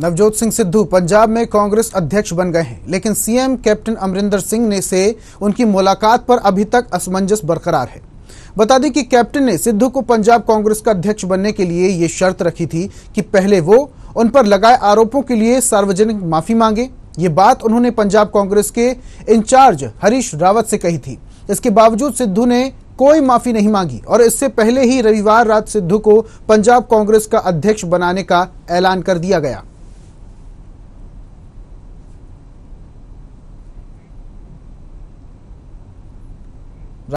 नवजोत सिंह सिद्धू पंजाब में कांग्रेस अध्यक्ष बन गए हैं लेकिन सीएम कैप्टन अमरिंदर सिंह ने से उनकी मुलाकात पर अभी तक असमंजस बरकरार है बता दें कि कैप्टन ने सिद्धू को पंजाब कांग्रेस का अध्यक्ष बनने के लिए ये शर्त रखी थी कि पहले वो उन पर लगाए आरोपों के लिए सार्वजनिक माफी मांगे ये बात उन्होंने पंजाब कांग्रेस के इंचार्ज हरीश रावत से कही थी इसके बावजूद सिद्धू ने कोई माफी नहीं मांगी और इससे पहले ही रविवार रात सिद्धू को पंजाब कांग्रेस का अध्यक्ष बनाने का ऐलान कर दिया गया